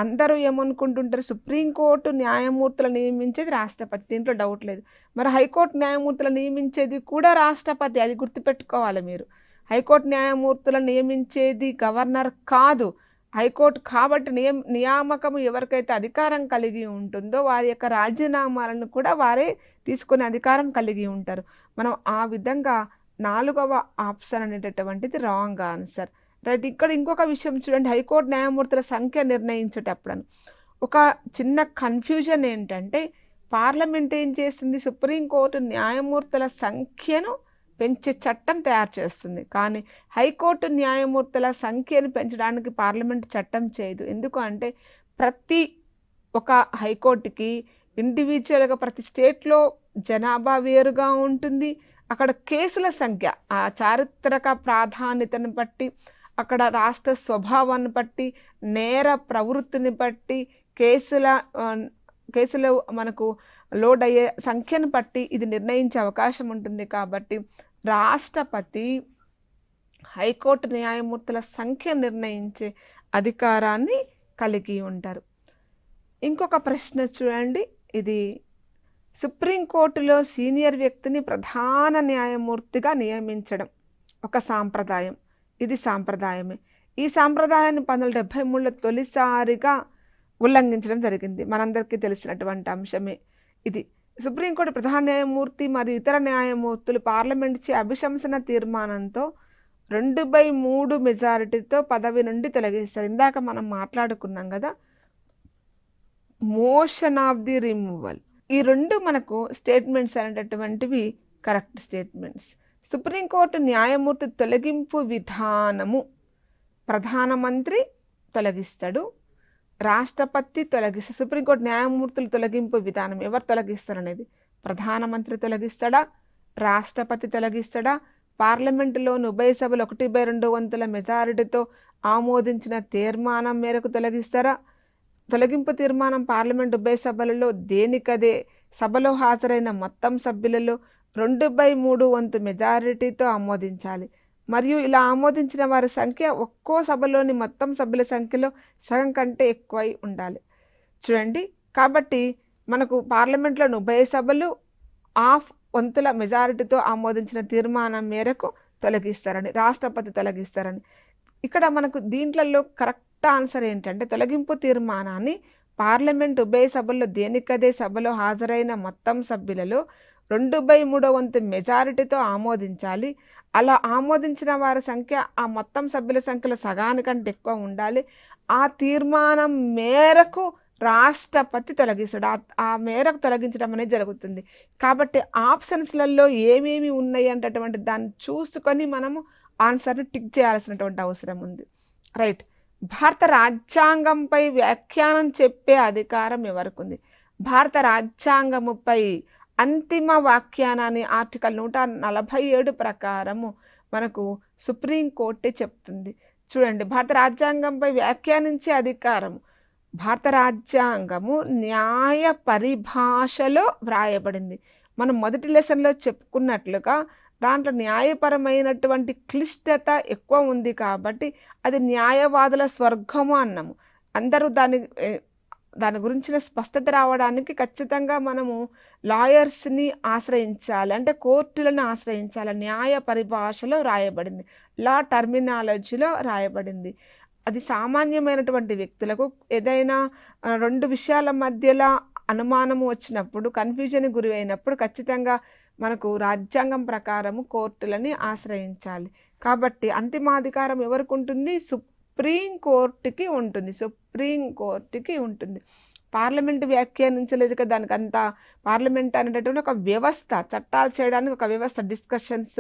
అందరూ ఏమనుకుంటుంటారు సుప్రీంకోర్టు న్యాయమూర్తులు నియమించేది రాష్ట్రపతి దీంట్లో డౌట్ లేదు మరి హైకోర్టు న్యాయమూర్తులు నియమించేది కూడా రాష్ట్రపతి అది గుర్తుపెట్టుకోవాలి మీరు హైకోర్టు న్యాయమూర్తులను నియమించేది గవర్నర్ కాదు హైకోర్టు కాబట్టి నియ నియామకం ఎవరికైతే అధికారం కలిగి ఉంటుందో వారి యొక్క రాజీనామాలను కూడా వారే తీసుకునే అధికారం కలిగి ఉంటారు మనం ఆ విధంగా నాలుగవ ఆప్షన్ అనేటటువంటిది రాంగ్ ఆన్సర్ రైట్ ఇక్కడ ఇంకొక విషయం చూడండి హైకోర్టు న్యాయమూర్తుల సంఖ్య నిర్ణయించేటప్పుడు ఒక చిన్న కన్ఫ్యూజన్ ఏంటంటే పార్లమెంట్ ఏం చేస్తుంది సుప్రీంకోర్టు న్యాయమూర్తుల సంఖ్యను పెంచే చట్టం తయారు చేస్తుంది కానీ హైకోర్టు న్యాయమూర్తుల సంఖ్యను పెంచడానికి పార్లమెంట్ చట్టం చేయదు ఎందుకు అంటే ప్రతి ఒక హైకోర్టుకి ఇండివిజువల్గా ప్రతి స్టేట్లో జనాభా వేరుగా ఉంటుంది అక్కడ కేసుల సంఖ్య ఆ చారిత్రక ప్రాధాన్యతను బట్టి అక్కడ రాష్ట్ర స్వభావాన్ని బట్టి నేర ప్రవృత్తిని బట్టి కేసుల కేసులు మనకు లోడ్ అయ్యే సంఖ్యను బట్టి ఇది నిర్ణయించే అవకాశం ఉంటుంది కాబట్టి రాష్ట్రపతి హైకోర్టు న్యాయమూర్తుల సంఖ్య నిర్ణయించే అధికారాన్ని కలిగి ఉంటారు ఇంకొక ప్రశ్న చూడండి ఇది సుప్రీంకోర్టులో సీనియర్ వ్యక్తిని ప్రధాన న్యాయమూర్తిగా నియమించడం ఒక సాంప్రదాయం ఇది సాంప్రదాయమే ఈ సాంప్రదాయాన్ని పంతొమ్మిది డెబ్భై మూడులో తొలిసారిగా ఉల్లంఘించడం జరిగింది మనందరికీ తెలిసినటువంటి అంశమే ఇది సుప్రీంకోర్టు ప్రధాన న్యాయమూర్తి మరియు ఇతర న్యాయమూర్తులు పార్లమెంట్ చే అభిశంసన తీర్మానంతో రెండు బై మూడు మెజారిటీతో పదవి నుండి తొలగిస్తారు ఇందాక మనం మాట్లాడుకున్నాం కదా మోషన్ ఆఫ్ ది రిమూవల్ ఈ రెండు మనకు స్టేట్మెంట్స్ అనేటటువంటివి కరెక్ట్ స్టేట్మెంట్స్ సుప్రీంకోర్టు న్యాయమూర్తి తొలగింపు విధానము ప్రధానమంత్రి తొలగిస్తాడు రాష్ట్రపతి తొలగిస్తే సుప్రీంకోర్టు న్యాయమూర్తులు తొలగింపు విధానం ఎవరు తొలగిస్తారనేది ప్రధానమంత్రి తొలగిస్తాడా రాష్ట్రపతి తొలగిస్తాడా పార్లమెంటులోని ఉభయ సభలు ఒకటి బై రెండు వంతుల మెజారిటీతో ఆమోదించిన తీర్మానం మేరకు తొలగిస్తారా తొలగింపు తీర్మానం పార్లమెంట్ ఉభయ సభలలో దేనికదే సభలో హాజరైన మొత్తం సభ్యులలో రెండు బై మూడు వంతు మెజారిటీతో ఆమోదించాలి మరియు ఇలా ఆమోదించిన వారి సంఖ్య ఒక్కో సభలోని మొత్తం సభ్యుల సంఖ్యలో సగం కంటే ఎక్కువై ఉండాలి చూడండి కాబట్టి మనకు పార్లమెంట్లోని ఉభయ సభలు ఆఫ్ వంతుల మెజారిటీతో ఆమోదించిన తీర్మానం మేరకు తొలగిస్తారని రాష్ట్రపతి తొలగిస్తారని ఇక్కడ మనకు దీంట్లలో కరెక్ట్ ఆన్సర్ ఏంటంటే తొలగింపు తీర్మానాన్ని పార్లమెంట్ ఉభయ సభల్లో దేనికదే సభలో హాజరైన మొత్తం సభ్యులలో రెండు బై మూడో వంతు మెజారిటీతో ఆమోదించాలి అలా ఆమోదించిన వారి సంఖ్య ఆ మొత్తం సభ్యుల సంఖ్యలో సగానికంటే ఎక్కువ ఉండాలి ఆ తీర్మానం మేరకు రాష్ట్రపతి తొలగిస్తాడు ఆ మేరకు తొలగించడం అనేది జరుగుతుంది కాబట్టి ఆప్షన్స్లలో ఏమేమి ఉన్నాయి అనేటటువంటి దాన్ని చూసుకొని మనము ఆన్సర్ను టిక్ చేయాల్సినటువంటి అవసరం ఉంది రైట్ భారత రాజ్యాంగంపై వ్యాఖ్యానం చెప్పే అధికారం ఎవరికి ఉంది భారత రాజ్యాంగముపై అంతిమ వ్యాఖ్యానాన్ని ఆర్టికల్ నూట నలభై ఏడు ప్రకారము మనకు సుప్రీంకోర్టే చెప్తుంది చూడండి భారత రాజ్యాంగంపై వ్యాఖ్యానించే అధికారం భారత రాజ్యాంగము న్యాయ పరిభాషలో వ్రాయబడింది మనం మొదటి లెసన్లో చెప్పుకున్నట్లుగా దాంట్లో న్యాయపరమైనటువంటి క్లిష్టత ఎక్కువ ఉంది కాబట్టి అది న్యాయవాదుల స్వర్గము అన్నము అందరూ దాన్ని దాని గురించిన స్పష్టత రావడానికి ఖచ్చితంగా మనము లాయర్స్ని ఆశ్రయించాలి అంటే కోర్టులను ఆశ్రయించాలి న్యాయ పరిభాషలో రాయబడింది లా టర్మినాలజీలో రాయబడింది అది సామాన్యమైనటువంటి వ్యక్తులకు ఏదైనా రెండు విషయాల మధ్యలో అనుమానము వచ్చినప్పుడు కన్ఫ్యూజన్ గురి అయినప్పుడు ఖచ్చితంగా మనకు రాజ్యాంగం ప్రకారము కోర్టులని ఆశ్రయించాలి కాబట్టి అంతిమాధికారం ఎవరికి ఉంటుంది సుప్ సుప్రీం కోర్టుకి ఉంటుంది సుప్రీం కోర్టుకి ఉంటుంది పార్లమెంట్ వ్యాఖ్యానించలేదు కదా దానికి అంతా పార్లమెంట్ అనేటటువంటి ఒక వ్యవస్థ చట్టాలు చేయడానికి ఒక వ్యవస్థ డిస్కషన్స్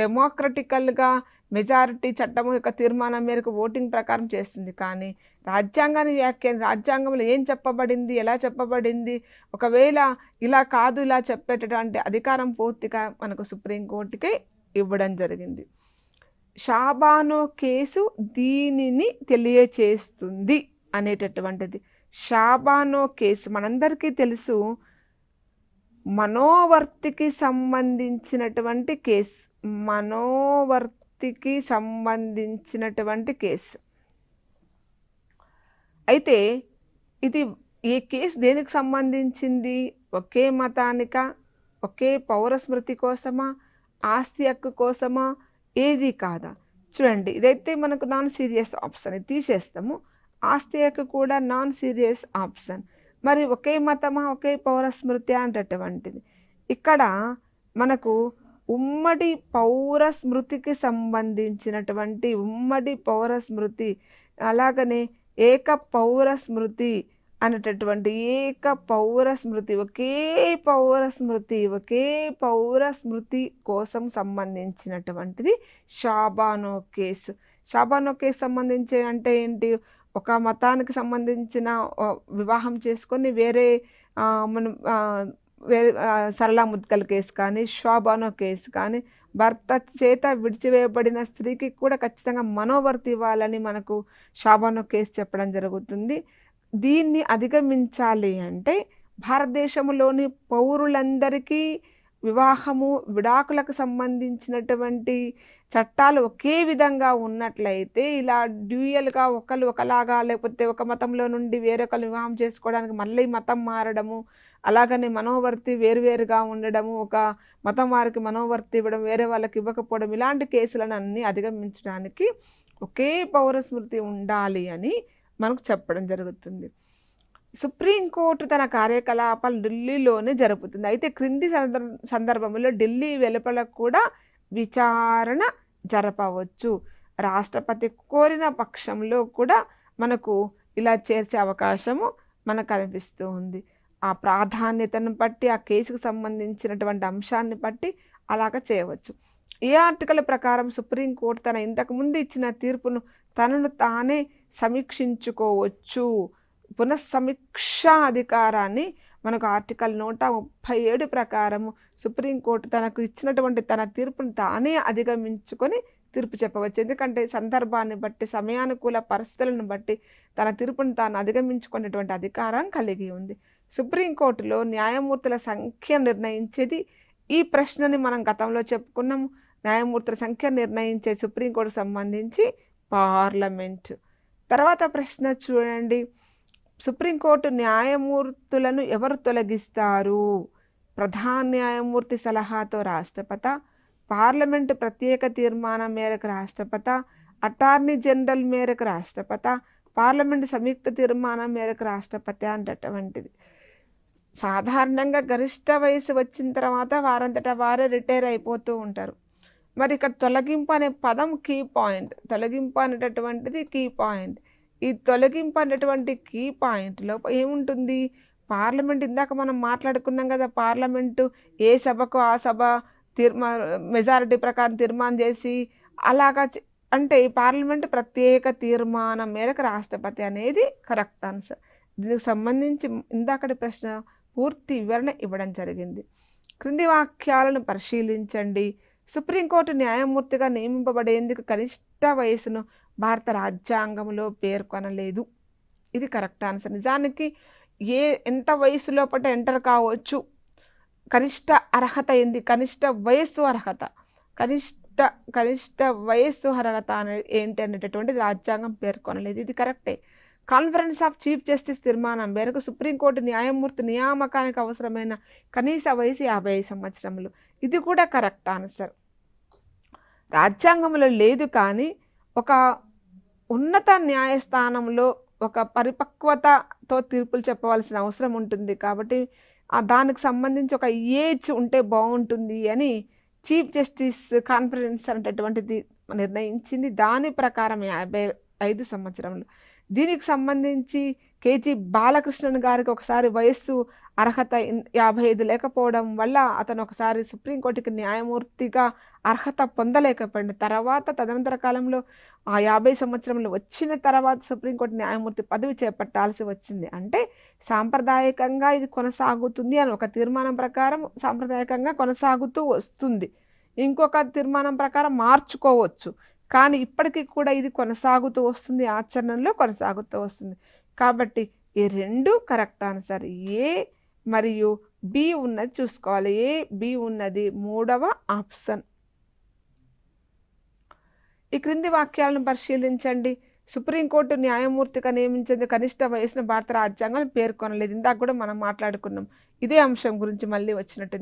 డెమోక్రటికల్గా మెజారిటీ చట్టం యొక్క తీర్మానం మేరకు ఓటింగ్ ప్రకారం చేస్తుంది కానీ రాజ్యాంగాన్ని వ్యాఖ్యాన రాజ్యాంగంలో ఏం చెప్పబడింది ఎలా చెప్పబడింది ఒకవేళ ఇలా కాదు ఇలా చెప్పేటటువంటి అధికారం పూర్తిగా మనకు సుప్రీంకోర్టుకి ఇవ్వడం జరిగింది షాబానో కేసు దీనిని తెలియచేస్తుంది అనేటటువంటిది షాబానో కేసు మనందరికీ తెలుసు మనోవర్తికి సంబంధించినటువంటి కేసు మనోవర్తికి సంబంధించినటువంటి కేసు అయితే ఇది ఈ కేసు దేనికి సంబంధించింది ఒకే మతానిక ఒకే పౌర స్మృతి కోసమా ఆస్తి హక్కు కోసమా ఏది కాదా చూడండి ఇదైతే మనకు నాన్ సీరియస్ ఆప్షన్ తీసేస్తాము ఆస్తి యొక్క కూడా నాన్ సీరియస్ ఆప్షన్ మరి ఒకే మతమా ఒకే పౌరస్మృతి అనేటటువంటిది ఇక్కడ మనకు ఉమ్మడి పౌరస్మృతికి సంబంధించినటువంటి ఉమ్మడి పౌరస్మృతి అలాగనే ఏక పౌరస్మృతి అనేటటువంటి ఏక పౌర స్మృతి ఒకే పౌర స్మృతి ఒకే పౌర స్మృతి కోసం సంబంధించినటువంటిది షాబానో కేసు షాబానో కేసు సంబంధించి అంటే ఏంటి ఒక మతానికి సంబంధించిన వివాహం చేసుకొని వేరే మనం వేరే సరళా ముద్దల కేసు కానీ షాబానో కేసు కానీ భర్త చేత విడిచివేయబడిన స్త్రీకి కూడా ఖచ్చితంగా మనోవర్తి ఇవ్వాలని మనకు షాబానో కేసు చెప్పడం జరుగుతుంది దీన్ని అధిగమించాలి అంటే భారతదేశంలోని పౌరులందరికీ వివాహము విడాకులకు సంబంధించినటువంటి చట్టాలు ఒకే విధంగా ఉన్నట్లయితే ఇలా డ్యూయల్గా ఒకళ్ళు ఒకలాగా లేకపోతే ఒక మతంలో నుండి వేరొకరు వివాహం చేసుకోవడానికి మళ్ళీ మతం మారడము అలాగనే మనోవర్తి వేరువేరుగా ఉండడము ఒక మతం వారికి మనోవర్తి ఇవ్వడం వేరే వాళ్ళకి ఇవ్వకపోవడం ఇలాంటి కేసులను అన్నీ అధిగమించడానికి ఒకే పౌర స్మృతి ఉండాలి అని మనకు చెప్పడం జరుగుతుంది సుప్రీంకోర్టు తన కార్యకలాపాలు ఢిల్లీలోనే జరుపుతుంది అయితే క్రింది సందర్ సందర్భంలో ఢిల్లీ వెలుపల కూడా విచారణ జరపవచ్చు రాష్ట్రపతి కోరిన పక్షంలో కూడా మనకు ఇలా చేసే అవకాశము మనకు కనిపిస్తూ ఉంది ఆ ప్రాధాన్యతను బట్టి ఆ కేసుకు సంబంధించినటువంటి అంశాన్ని బట్టి అలాగ చేయవచ్చు ఏ ఆర్టికల్ ప్రకారం సుప్రీంకోర్టు తన ఇంతకుముందు ఇచ్చిన తీర్పును తనను తానే సమీక్షించుకోవచ్చు పునఃసమీక్ష అధికారాన్ని మనకు ఆర్టికల్ నూట ముప్పై ఏడు ప్రకారము సుప్రీంకోర్టు తనకు ఇచ్చినటువంటి తన తీర్పును తానే అధిగమించుకొని తీర్పు చెప్పవచ్చు ఎందుకంటే సందర్భాన్ని బట్టి సమయానుకూల పరిస్థితులను బట్టి తన తీర్పును తాను అధిగమించుకునేటువంటి అధికారం కలిగి ఉంది సుప్రీంకోర్టులో న్యాయమూర్తుల సంఖ్య నిర్ణయించేది ఈ ప్రశ్నని మనం గతంలో చెప్పుకున్నాము న్యాయమూర్తుల సంఖ్య నిర్ణయించే సుప్రీంకోర్టుకు సంబంధించి పార్లమెంటు తర్వాత ప్రశ్న చూడండి సుప్రీంకోర్టు న్యాయమూర్తులను ఎవరు తొలగిస్తారు ప్రధాన న్యాయమూర్తి సలహాతో రాష్ట్రపత పార్లమెంటు ప్రత్యేక తీర్మానం మేరకు రాష్ట్రపత అటార్నీ జనరల్ మేరకు రాష్ట్రపత పార్లమెంటు సంయుక్త తీర్మానం మేరకు రాష్ట్రపతి అంటటువంటిది సాధారణంగా గరిష్ట వయసు వచ్చిన తర్వాత వారంతటా వారే రిటైర్ అయిపోతూ ఉంటారు మరి ఇక్కడ తొలగింపు అనే పదం కీ పాయింట్ తొలగింపు అనేటటువంటిది కీ పాయింట్ ఈ తొలగింపు అనేటువంటి కీ పాయింట్లో ఏముంటుంది పార్లమెంట్ ఇందాక మనం మాట్లాడుకున్నాం కదా పార్లమెంటు ఏ సభకు ఆ సభ తీర్మా మెజారిటీ ప్రకారం తీర్మానం చేసి అలాగా అంటే ఈ పార్లమెంట్ ప్రత్యేక తీర్మానం మేరకు రాష్ట్రపతి అనేది కరెక్ట్ ఆన్సర్ దీనికి సంబంధించి ఇందాకటి ప్రశ్న పూర్తి వివరణ ఇవ్వడం జరిగింది క్రింది వాక్యాలను పరిశీలించండి సుప్రీంకోర్టు న్యాయమూర్తిగా నియమింపబడేందుకు కనిష్ట వయసును భారత రాజ్యాంగంలో పేర్కొనలేదు ఇది కరెక్ట్ ఆన్సర్ నిజానికి ఏ ఎంత వయసులో పట్ల ఎంటర్ కావచ్చు కనిష్ట అర్హత ఏంది కనిష్ట వయస్సు అర్హత కనిష్ట కనిష్ట వయస్సు అర్హత అనే ఏంటి అనేటటువంటిది రాజ్యాంగం పేర్కొనలేదు ఇది కరెక్టే కాన్ఫరెన్స్ ఆఫ్ చీఫ్ జస్టిస్ తీర్మానం మేరకు సుప్రీంకోర్టు న్యాయమూర్తి నియామకానికి అవసరమైన కనీస వయసు యాభై సంవత్సరములు ఇది కూడా కరెక్ట్ ఆన్సర్ రాజ్యాంగంలో లేదు కానీ ఒక ఉన్నత న్యాయస్థానంలో ఒక పరిపక్వతతో తీర్పులు చెప్పవలసిన అవసరం ఉంటుంది కాబట్టి దానికి సంబంధించి ఒక ఏజ్ ఉంటే బాగుంటుంది అని చీఫ్ జస్టిస్ కాన్ఫరెన్స్ అనేటటువంటిది నిర్ణయించింది దాని ప్రకారం యాభై ఐదు సంవత్సరంలో దీనికి సంబంధించి కేజీ బాలకృష్ణన్ గారికి ఒకసారి వయస్సు అర్హత యాభై ఐదు లేకపోవడం వల్ల అతను ఒకసారి సుప్రీంకోర్టుకి న్యాయమూర్తిగా అర్హత పొందలేకపోయింది తర్వాత తదనంతర కాలంలో ఆ యాభై సంవత్సరంలో వచ్చిన తర్వాత సుప్రీంకోర్టు న్యాయమూర్తి పదవి చేపట్టాల్సి వచ్చింది అంటే సాంప్రదాయకంగా ఇది కొనసాగుతుంది అని ఒక తీర్మానం ప్రకారం సాంప్రదాయకంగా కొనసాగుతూ వస్తుంది ఇంకొక తీర్మానం ప్రకారం మార్చుకోవచ్చు కానీ ఇప్పటికీ కూడా ఇది కొనసాగుతూ వస్తుంది ఆచరణలో కొనసాగుతూ వస్తుంది కాబట్టి ఈ రెండు కరెక్ట్ ఆన్సర్ ఏ మరియు బి ఉన్నది చూసుకోవాలి ఏ బి ఉన్నది మూడవ ఆప్షన్ ఈ క్రింది వాక్యాలను పరిశీలించండి సుప్రీంకోర్టు న్యాయమూర్తిగా నియమించేందుకు కనిష్ట వయసును భారత రాజ్యాంగం పేర్కొనలేదు ఇందాక కూడా మనం మాట్లాడుకున్నాం ఇదే అంశం గురించి మళ్ళీ వచ్చినట్టుంది